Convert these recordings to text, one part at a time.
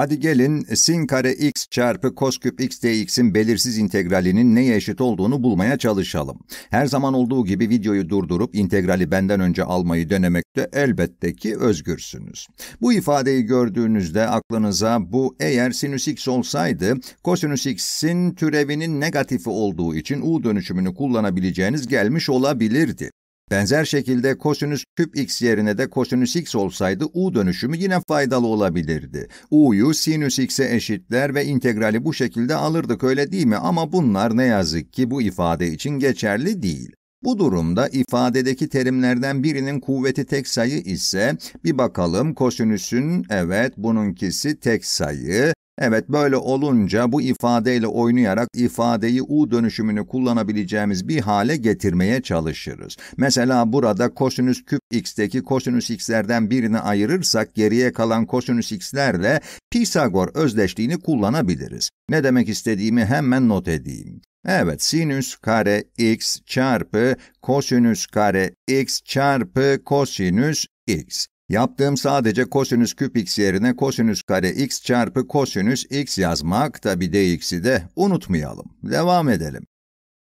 Hadi gelin e, sin kare x çarpı cos küp x dx'in belirsiz integralinin neye eşit olduğunu bulmaya çalışalım. Her zaman olduğu gibi videoyu durdurup integrali benden önce almayı denemekte elbette ki özgürsünüz. Bu ifadeyi gördüğünüzde aklınıza bu eğer sinüs x olsaydı kosinüs x'in türevinin negatifi olduğu için u dönüşümünü kullanabileceğiniz gelmiş olabilirdi. Benzer şekilde kosinüs küp x yerine de kosinüs x olsaydı u dönüşümü yine faydalı olabilirdi. u'yu sinüs x'e eşitler ve integrali bu şekilde alırdık öyle değil mi? Ama bunlar ne yazık ki bu ifade için geçerli değil. Bu durumda ifadedeki terimlerden birinin kuvveti tek sayı ise bir bakalım kosinüsün evet bununkisi tek sayı Evet böyle olunca bu ifadeyle oynayarak ifadeyi u dönüşümünü kullanabileceğimiz bir hale getirmeye çalışırız. Mesela burada kosinüs küp x'teki kosinüs x'lerden birini ayırırsak geriye kalan kosinüs x'lerle Pisagor özdeşliğini kullanabiliriz. Ne demek istediğimi hemen not edeyim. Evet, sinüs kare x çarpı kosinüs kare x çarpı kosinüs x. Yaptığım sadece kosinüs küp x yerine kosinüs kare x çarpı kosinüs x yazmak, tabi dx'i de unutmayalım. Devam edelim.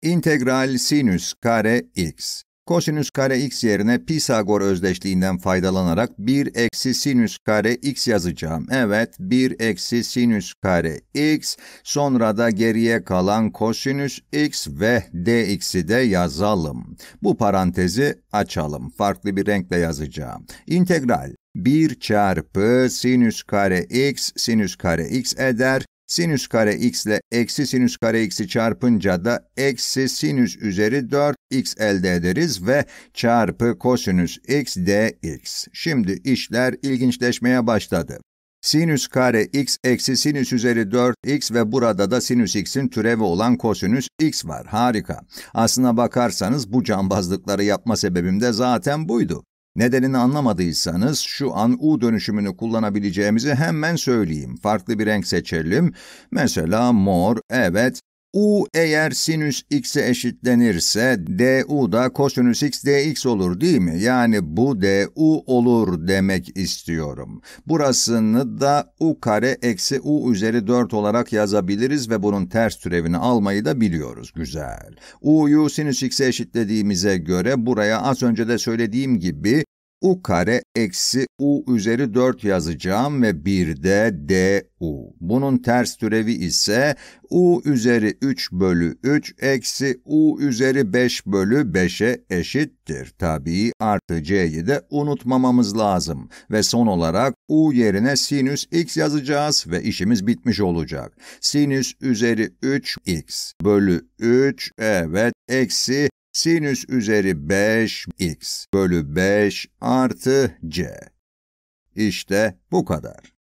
İntegral sinüs kare x Kosinüs kare x yerine Pisagor özdeşliğinden faydalanarak 1 eksi sinüs kare x yazacağım. Evet 1 eksi sinüs kare x sonra da geriye kalan kosinüs x ve dx'i de yazalım. Bu parantezi açalım. Farklı bir renkle yazacağım. İntegral 1 çarpı sinüs kare x sinüs kare x eder Sinüs kare x ile eksi sinüs kare x'i çarpınca da eksi sinüs üzeri 4x elde ederiz ve çarpı kosinüs x dx. Şimdi işler ilginçleşmeye başladı. Sinüs kare x eksi sinüs üzeri 4x ve burada da sinüs x'in türevi olan kosinüs x var. Harika. Aslına bakarsanız bu cambazlıkları yapma sebebim de zaten buydu. Nedenini anlamadıysanız şu an U dönüşümünü kullanabileceğimizi hemen söyleyeyim. Farklı bir renk seçelim. Mesela mor, evet. U eğer sinüs x'e eşitlenirse du da kosinüs x dx olur değil mi? Yani bu du olur demek istiyorum. Burasını da u kare eksi u üzeri 4 olarak yazabiliriz ve bunun ters türevini almayı da biliyoruz. Güzel. u'yu sinüs x'e eşitlediğimize göre buraya az önce de söylediğim gibi u kare eksi u üzeri 4 yazacağım ve bir de du. Bunun ters türevi ise u üzeri 3 bölü 3 eksi u üzeri 5 bölü 5'e eşittir. Tabii artı c'yi de unutmamamız lazım. Ve son olarak u yerine sinüs x yazacağız ve işimiz bitmiş olacak. Sinüs üzeri 3x bölü 3 evet eksi sinüs üzeri 5 x bölü 5 artı c. İşte bu kadar.